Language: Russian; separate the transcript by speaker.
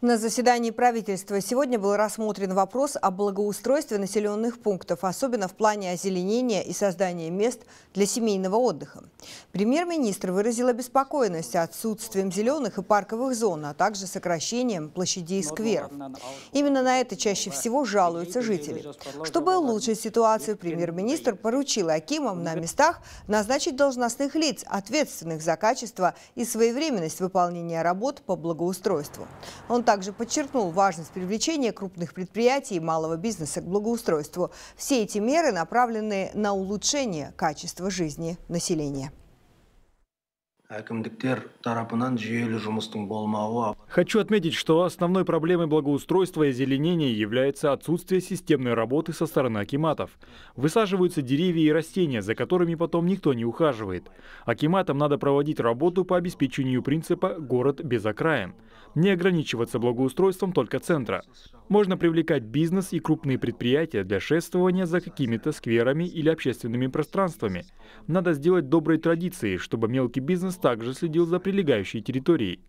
Speaker 1: На заседании правительства сегодня был рассмотрен вопрос о благоустройстве населенных пунктов, особенно в плане озеленения и создания мест для семейного отдыха. Премьер-министр выразил обеспокоенность отсутствием зеленых и парковых зон, а также сокращением площадей ну, скверов. Ну, Именно на это чаще всего жалуются жители. Чтобы улучшить ситуацию, премьер-министр поручил Акимам на местах назначить должностных лиц, ответственных за качество и своевременность выполнения работ по благоустройству. Он также подчеркнул важность привлечения крупных предприятий и малого бизнеса к благоустройству. Все эти меры направлены на улучшение качества жизни населения.
Speaker 2: Хочу отметить, что основной проблемой благоустройства и озеленения является отсутствие системной работы со стороны акиматов. Высаживаются деревья и растения, за которыми потом никто не ухаживает. Акиматам надо проводить работу по обеспечению принципа «город без окраин» не ограничиваться благоустройством только центра. Можно привлекать бизнес и крупные предприятия для шествования за какими-то скверами или общественными пространствами. Надо сделать добрые традиции, чтобы мелкий бизнес также следил за прилегающей территорией.